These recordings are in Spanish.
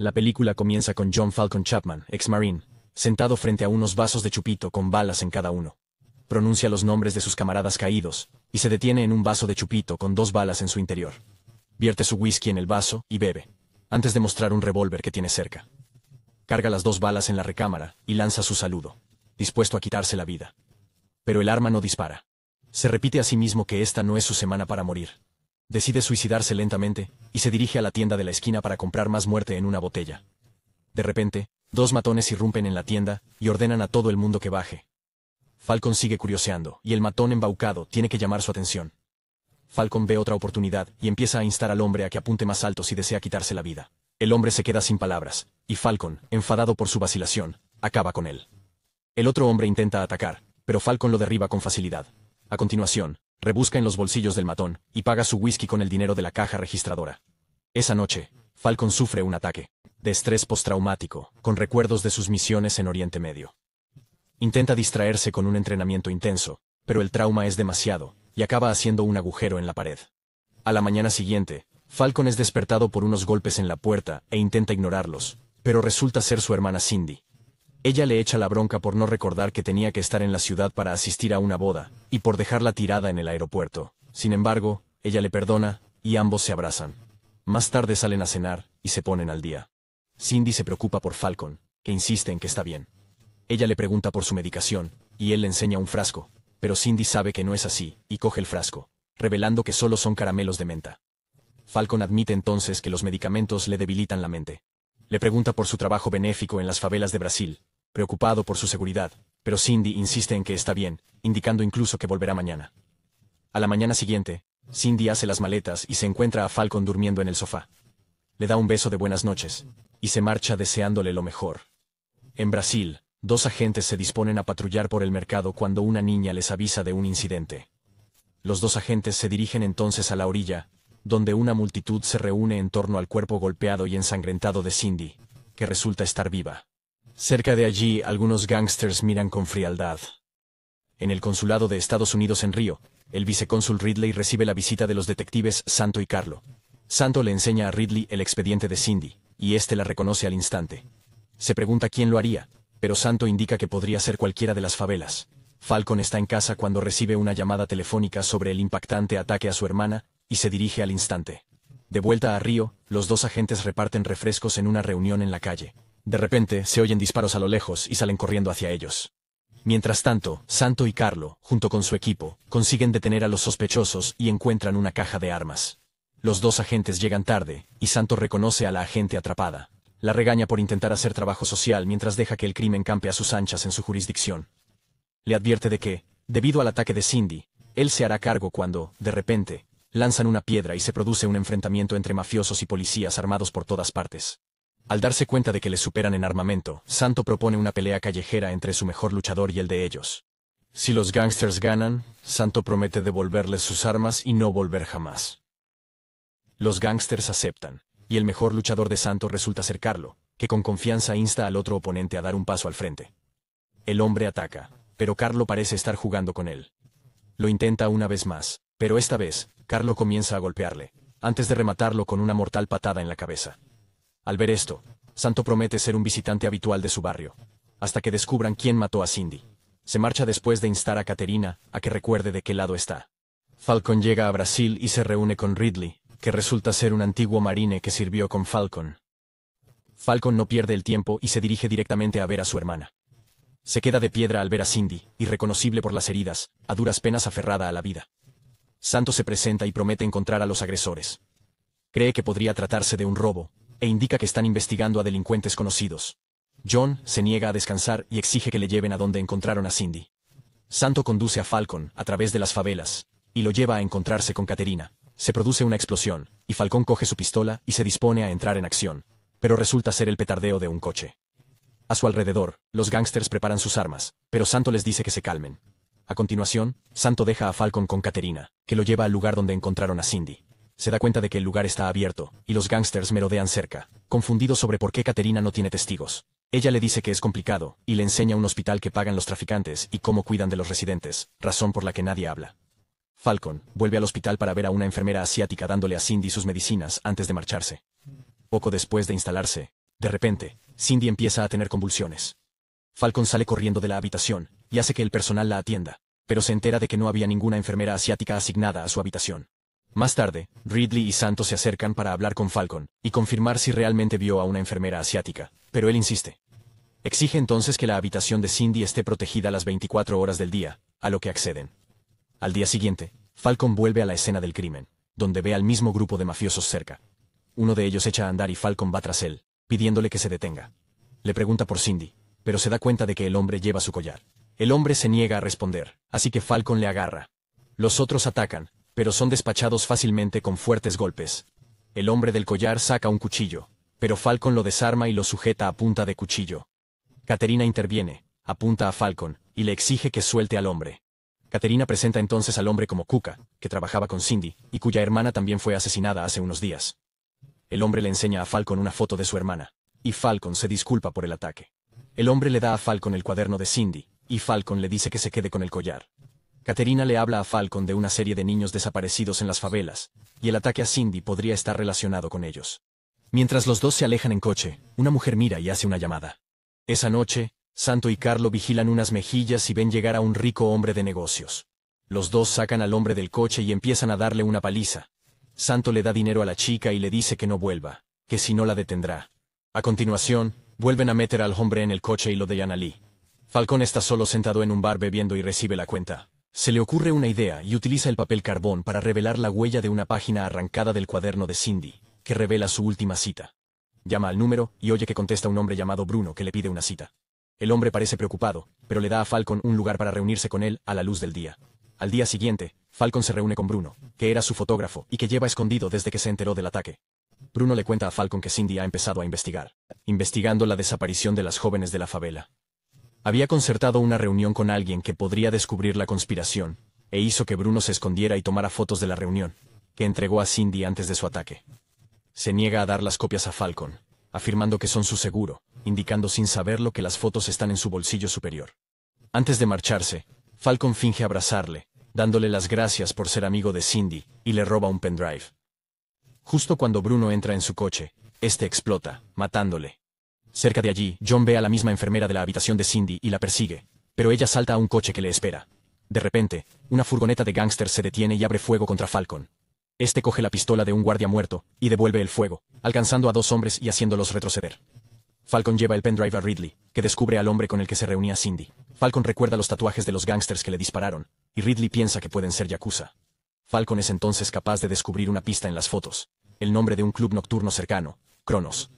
La película comienza con John Falcon Chapman, ex Marine, sentado frente a unos vasos de chupito con balas en cada uno. Pronuncia los nombres de sus camaradas caídos, y se detiene en un vaso de chupito con dos balas en su interior. Vierte su whisky en el vaso y bebe, antes de mostrar un revólver que tiene cerca. Carga las dos balas en la recámara y lanza su saludo, dispuesto a quitarse la vida. Pero el arma no dispara. Se repite a sí mismo que esta no es su semana para morir. Decide suicidarse lentamente, y se dirige a la tienda de la esquina para comprar más muerte en una botella. De repente, dos matones irrumpen en la tienda, y ordenan a todo el mundo que baje. Falcon sigue curioseando, y el matón embaucado tiene que llamar su atención. Falcon ve otra oportunidad, y empieza a instar al hombre a que apunte más alto si desea quitarse la vida. El hombre se queda sin palabras, y Falcon, enfadado por su vacilación, acaba con él. El otro hombre intenta atacar, pero Falcon lo derriba con facilidad. A continuación, rebusca en los bolsillos del matón, y paga su whisky con el dinero de la caja registradora. Esa noche, Falcon sufre un ataque de estrés postraumático, con recuerdos de sus misiones en Oriente Medio. Intenta distraerse con un entrenamiento intenso, pero el trauma es demasiado, y acaba haciendo un agujero en la pared. A la mañana siguiente, Falcon es despertado por unos golpes en la puerta e intenta ignorarlos, pero resulta ser su hermana Cindy, ella le echa la bronca por no recordar que tenía que estar en la ciudad para asistir a una boda, y por dejarla tirada en el aeropuerto. Sin embargo, ella le perdona, y ambos se abrazan. Más tarde salen a cenar, y se ponen al día. Cindy se preocupa por Falcon, que insiste en que está bien. Ella le pregunta por su medicación, y él le enseña un frasco, pero Cindy sabe que no es así, y coge el frasco, revelando que solo son caramelos de menta. Falcon admite entonces que los medicamentos le debilitan la mente. Le pregunta por su trabajo benéfico en las favelas de Brasil, preocupado por su seguridad, pero Cindy insiste en que está bien, indicando incluso que volverá mañana. A la mañana siguiente, Cindy hace las maletas y se encuentra a Falcon durmiendo en el sofá. Le da un beso de buenas noches, y se marcha deseándole lo mejor. En Brasil, dos agentes se disponen a patrullar por el mercado cuando una niña les avisa de un incidente. Los dos agentes se dirigen entonces a la orilla, donde una multitud se reúne en torno al cuerpo golpeado y ensangrentado de Cindy, que resulta estar viva. Cerca de allí, algunos gángsters miran con frialdad. En el consulado de Estados Unidos en Río, el vicecónsul Ridley recibe la visita de los detectives Santo y Carlo. Santo le enseña a Ridley el expediente de Cindy, y este la reconoce al instante. Se pregunta quién lo haría, pero Santo indica que podría ser cualquiera de las favelas. Falcon está en casa cuando recibe una llamada telefónica sobre el impactante ataque a su hermana, y se dirige al instante. De vuelta a Río, los dos agentes reparten refrescos en una reunión en la calle. De repente, se oyen disparos a lo lejos y salen corriendo hacia ellos. Mientras tanto, Santo y Carlo, junto con su equipo, consiguen detener a los sospechosos y encuentran una caja de armas. Los dos agentes llegan tarde, y Santo reconoce a la agente atrapada. La regaña por intentar hacer trabajo social mientras deja que el crimen campe a sus anchas en su jurisdicción. Le advierte de que, debido al ataque de Cindy, él se hará cargo cuando, de repente, lanzan una piedra y se produce un enfrentamiento entre mafiosos y policías armados por todas partes. Al darse cuenta de que le superan en armamento, Santo propone una pelea callejera entre su mejor luchador y el de ellos. Si los gangsters ganan, Santo promete devolverles sus armas y no volver jamás. Los gangsters aceptan, y el mejor luchador de Santo resulta ser Carlo, que con confianza insta al otro oponente a dar un paso al frente. El hombre ataca, pero Carlo parece estar jugando con él. Lo intenta una vez más, pero esta vez, Carlo comienza a golpearle, antes de rematarlo con una mortal patada en la cabeza. Al ver esto, Santo promete ser un visitante habitual de su barrio, hasta que descubran quién mató a Cindy. Se marcha después de instar a Caterina a que recuerde de qué lado está. Falcon llega a Brasil y se reúne con Ridley, que resulta ser un antiguo marine que sirvió con Falcon. Falcon no pierde el tiempo y se dirige directamente a ver a su hermana. Se queda de piedra al ver a Cindy, irreconocible por las heridas, a duras penas aferrada a la vida. Santo se presenta y promete encontrar a los agresores. Cree que podría tratarse de un robo, e indica que están investigando a delincuentes conocidos. John se niega a descansar y exige que le lleven a donde encontraron a Cindy. Santo conduce a Falcon a través de las favelas y lo lleva a encontrarse con Caterina. Se produce una explosión y Falcon coge su pistola y se dispone a entrar en acción, pero resulta ser el petardeo de un coche. A su alrededor, los gángsters preparan sus armas, pero Santo les dice que se calmen. A continuación, Santo deja a Falcon con Caterina, que lo lleva al lugar donde encontraron a Cindy se da cuenta de que el lugar está abierto, y los gángsters merodean cerca, confundidos sobre por qué Caterina no tiene testigos. Ella le dice que es complicado, y le enseña un hospital que pagan los traficantes y cómo cuidan de los residentes, razón por la que nadie habla. Falcon vuelve al hospital para ver a una enfermera asiática dándole a Cindy sus medicinas antes de marcharse. Poco después de instalarse, de repente, Cindy empieza a tener convulsiones. Falcon sale corriendo de la habitación, y hace que el personal la atienda, pero se entera de que no había ninguna enfermera asiática asignada a su habitación. Más tarde, Ridley y Santos se acercan para hablar con Falcon y confirmar si realmente vio a una enfermera asiática, pero él insiste. Exige entonces que la habitación de Cindy esté protegida las 24 horas del día, a lo que acceden. Al día siguiente, Falcon vuelve a la escena del crimen, donde ve al mismo grupo de mafiosos cerca. Uno de ellos echa a andar y Falcon va tras él, pidiéndole que se detenga. Le pregunta por Cindy, pero se da cuenta de que el hombre lleva su collar. El hombre se niega a responder, así que Falcon le agarra. Los otros atacan, pero son despachados fácilmente con fuertes golpes. El hombre del collar saca un cuchillo, pero Falcon lo desarma y lo sujeta a punta de cuchillo. Caterina interviene, apunta a Falcon, y le exige que suelte al hombre. Caterina presenta entonces al hombre como Cuca, que trabajaba con Cindy, y cuya hermana también fue asesinada hace unos días. El hombre le enseña a Falcon una foto de su hermana, y Falcon se disculpa por el ataque. El hombre le da a Falcon el cuaderno de Cindy, y Falcon le dice que se quede con el collar. Caterina le habla a Falcon de una serie de niños desaparecidos en las favelas, y el ataque a Cindy podría estar relacionado con ellos. Mientras los dos se alejan en coche, una mujer mira y hace una llamada. Esa noche, Santo y Carlo vigilan unas mejillas y ven llegar a un rico hombre de negocios. Los dos sacan al hombre del coche y empiezan a darle una paliza. Santo le da dinero a la chica y le dice que no vuelva, que si no la detendrá. A continuación, vuelven a meter al hombre en el coche y lo de allí. Falcón está solo sentado en un bar bebiendo y recibe la cuenta. Se le ocurre una idea y utiliza el papel carbón para revelar la huella de una página arrancada del cuaderno de Cindy, que revela su última cita. Llama al número y oye que contesta un hombre llamado Bruno que le pide una cita. El hombre parece preocupado, pero le da a Falcon un lugar para reunirse con él a la luz del día. Al día siguiente, Falcon se reúne con Bruno, que era su fotógrafo y que lleva escondido desde que se enteró del ataque. Bruno le cuenta a Falcon que Cindy ha empezado a investigar, investigando la desaparición de las jóvenes de la favela. Había concertado una reunión con alguien que podría descubrir la conspiración, e hizo que Bruno se escondiera y tomara fotos de la reunión, que entregó a Cindy antes de su ataque. Se niega a dar las copias a Falcon, afirmando que son su seguro, indicando sin saberlo que las fotos están en su bolsillo superior. Antes de marcharse, Falcon finge abrazarle, dándole las gracias por ser amigo de Cindy, y le roba un pendrive. Justo cuando Bruno entra en su coche, este explota, matándole, Cerca de allí, John ve a la misma enfermera de la habitación de Cindy y la persigue, pero ella salta a un coche que le espera. De repente, una furgoneta de gángsters se detiene y abre fuego contra Falcon. Este coge la pistola de un guardia muerto y devuelve el fuego, alcanzando a dos hombres y haciéndolos retroceder. Falcon lleva el pendrive a Ridley, que descubre al hombre con el que se reunía Cindy. Falcon recuerda los tatuajes de los gángsters que le dispararon, y Ridley piensa que pueden ser Yakuza. Falcon es entonces capaz de descubrir una pista en las fotos, el nombre de un club nocturno cercano, Kronos.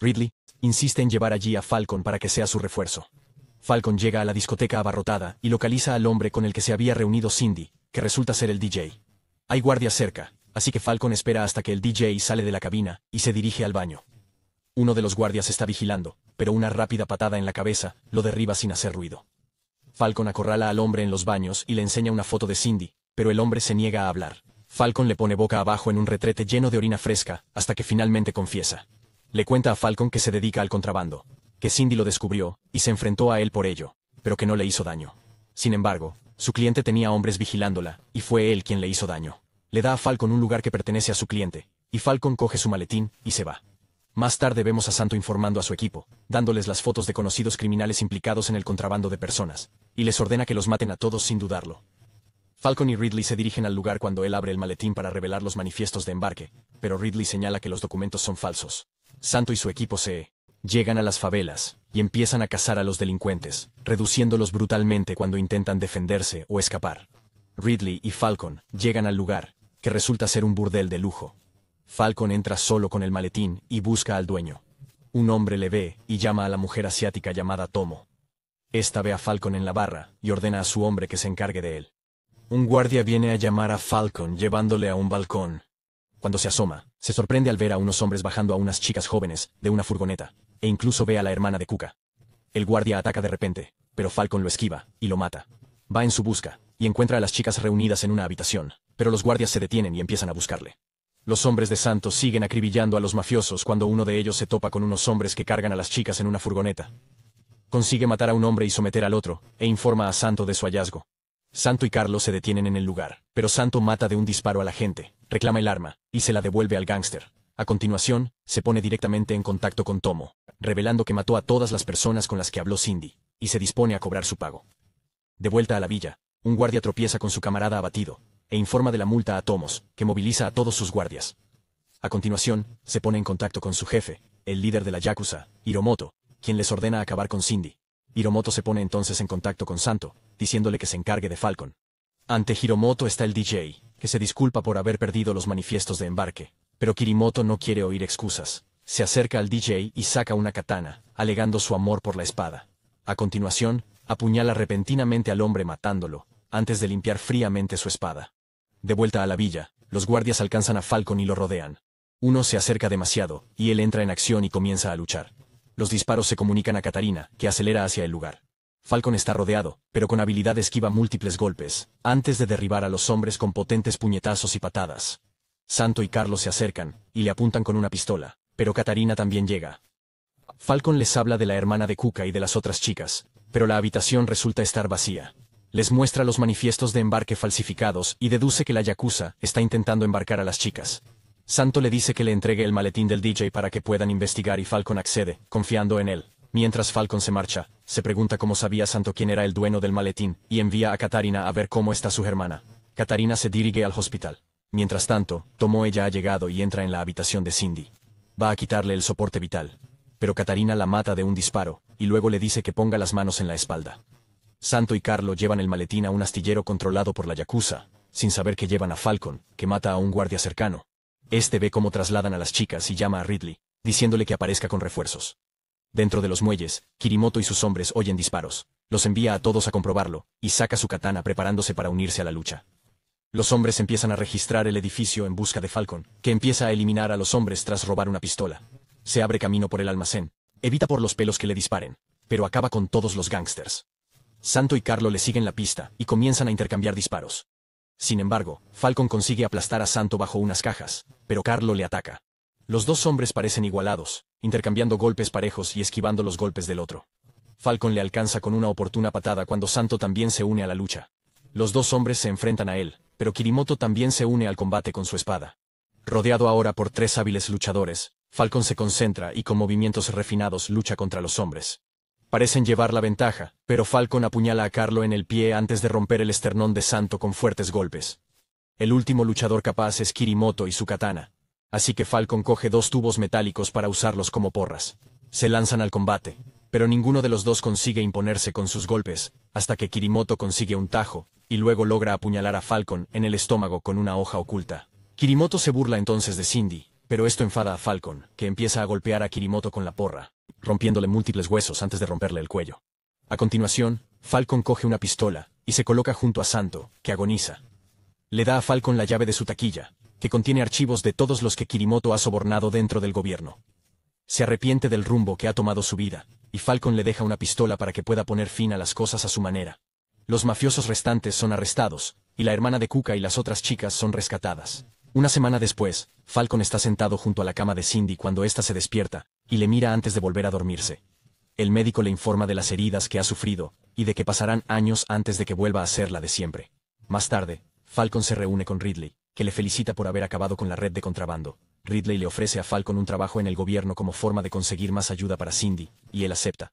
Ridley, insiste en llevar allí a Falcon para que sea su refuerzo. Falcon llega a la discoteca abarrotada y localiza al hombre con el que se había reunido Cindy, que resulta ser el DJ. Hay guardias cerca, así que Falcon espera hasta que el DJ sale de la cabina y se dirige al baño. Uno de los guardias está vigilando, pero una rápida patada en la cabeza lo derriba sin hacer ruido. Falcon acorrala al hombre en los baños y le enseña una foto de Cindy, pero el hombre se niega a hablar. Falcon le pone boca abajo en un retrete lleno de orina fresca, hasta que finalmente confiesa. Le cuenta a Falcon que se dedica al contrabando, que Cindy lo descubrió, y se enfrentó a él por ello, pero que no le hizo daño. Sin embargo, su cliente tenía hombres vigilándola, y fue él quien le hizo daño. Le da a Falcon un lugar que pertenece a su cliente, y Falcon coge su maletín, y se va. Más tarde vemos a Santo informando a su equipo, dándoles las fotos de conocidos criminales implicados en el contrabando de personas, y les ordena que los maten a todos sin dudarlo. Falcon y Ridley se dirigen al lugar cuando él abre el maletín para revelar los manifiestos de embarque, pero Ridley señala que los documentos son falsos. Santo y su equipo se llegan a las favelas y empiezan a cazar a los delincuentes, reduciéndolos brutalmente cuando intentan defenderse o escapar. Ridley y Falcon llegan al lugar, que resulta ser un burdel de lujo. Falcon entra solo con el maletín y busca al dueño. Un hombre le ve y llama a la mujer asiática llamada Tomo. Esta ve a Falcon en la barra y ordena a su hombre que se encargue de él un guardia viene a llamar a Falcon llevándole a un balcón. Cuando se asoma, se sorprende al ver a unos hombres bajando a unas chicas jóvenes de una furgoneta, e incluso ve a la hermana de Cuca. El guardia ataca de repente, pero Falcon lo esquiva, y lo mata. Va en su busca, y encuentra a las chicas reunidas en una habitación, pero los guardias se detienen y empiezan a buscarle. Los hombres de Santos siguen acribillando a los mafiosos cuando uno de ellos se topa con unos hombres que cargan a las chicas en una furgoneta. Consigue matar a un hombre y someter al otro, e informa a Santo de su hallazgo. Santo y Carlos se detienen en el lugar, pero Santo mata de un disparo a la gente, reclama el arma, y se la devuelve al gángster. A continuación, se pone directamente en contacto con Tomo, revelando que mató a todas las personas con las que habló Cindy, y se dispone a cobrar su pago. De vuelta a la villa, un guardia tropieza con su camarada abatido, e informa de la multa a Tomos, que moviliza a todos sus guardias. A continuación, se pone en contacto con su jefe, el líder de la Yakuza, Hiromoto, quien les ordena acabar con Cindy, Hiromoto se pone entonces en contacto con Santo, diciéndole que se encargue de Falcon. Ante Hiromoto está el DJ, que se disculpa por haber perdido los manifiestos de embarque, pero Kirimoto no quiere oír excusas. Se acerca al DJ y saca una katana, alegando su amor por la espada. A continuación, apuñala repentinamente al hombre matándolo, antes de limpiar fríamente su espada. De vuelta a la villa, los guardias alcanzan a Falcon y lo rodean. Uno se acerca demasiado, y él entra en acción y comienza a luchar. Los disparos se comunican a Katarina, que acelera hacia el lugar. Falcon está rodeado, pero con habilidad esquiva múltiples golpes, antes de derribar a los hombres con potentes puñetazos y patadas. Santo y Carlos se acercan, y le apuntan con una pistola, pero Katarina también llega. Falcon les habla de la hermana de Kuka y de las otras chicas, pero la habitación resulta estar vacía. Les muestra los manifiestos de embarque falsificados y deduce que la Yakuza está intentando embarcar a las chicas, Santo le dice que le entregue el maletín del DJ para que puedan investigar y Falcon accede, confiando en él. Mientras Falcon se marcha, se pregunta cómo sabía Santo quién era el dueño del maletín, y envía a Katarina a ver cómo está su hermana. Katarina se dirige al hospital. Mientras tanto, Tomoe ella ha llegado y entra en la habitación de Cindy. Va a quitarle el soporte vital. Pero Katarina la mata de un disparo, y luego le dice que ponga las manos en la espalda. Santo y Carlo llevan el maletín a un astillero controlado por la Yakuza, sin saber que llevan a Falcon, que mata a un guardia cercano. Este ve cómo trasladan a las chicas y llama a Ridley, diciéndole que aparezca con refuerzos. Dentro de los muelles, Kirimoto y sus hombres oyen disparos. Los envía a todos a comprobarlo, y saca su katana preparándose para unirse a la lucha. Los hombres empiezan a registrar el edificio en busca de Falcon, que empieza a eliminar a los hombres tras robar una pistola. Se abre camino por el almacén, evita por los pelos que le disparen, pero acaba con todos los gángsters. Santo y Carlo le siguen la pista y comienzan a intercambiar disparos. Sin embargo, Falcon consigue aplastar a Santo bajo unas cajas, pero Carlo le ataca. Los dos hombres parecen igualados, intercambiando golpes parejos y esquivando los golpes del otro. Falcon le alcanza con una oportuna patada cuando Santo también se une a la lucha. Los dos hombres se enfrentan a él, pero Kirimoto también se une al combate con su espada. Rodeado ahora por tres hábiles luchadores, Falcon se concentra y con movimientos refinados lucha contra los hombres. Parecen llevar la ventaja, pero Falcon apuñala a Carlo en el pie antes de romper el esternón de Santo con fuertes golpes. El último luchador capaz es Kirimoto y su katana. Así que Falcon coge dos tubos metálicos para usarlos como porras. Se lanzan al combate, pero ninguno de los dos consigue imponerse con sus golpes, hasta que Kirimoto consigue un tajo, y luego logra apuñalar a Falcon en el estómago con una hoja oculta. Kirimoto se burla entonces de Cindy, pero esto enfada a Falcon, que empieza a golpear a Kirimoto con la porra rompiéndole múltiples huesos antes de romperle el cuello. A continuación, Falcon coge una pistola, y se coloca junto a Santo, que agoniza. Le da a Falcon la llave de su taquilla, que contiene archivos de todos los que Kirimoto ha sobornado dentro del gobierno. Se arrepiente del rumbo que ha tomado su vida, y Falcon le deja una pistola para que pueda poner fin a las cosas a su manera. Los mafiosos restantes son arrestados, y la hermana de Kuka y las otras chicas son rescatadas. Una semana después, Falcon está sentado junto a la cama de Cindy cuando ésta se despierta, y le mira antes de volver a dormirse. El médico le informa de las heridas que ha sufrido, y de que pasarán años antes de que vuelva a ser la de siempre. Más tarde, Falcon se reúne con Ridley, que le felicita por haber acabado con la red de contrabando. Ridley le ofrece a Falcon un trabajo en el gobierno como forma de conseguir más ayuda para Cindy, y él acepta.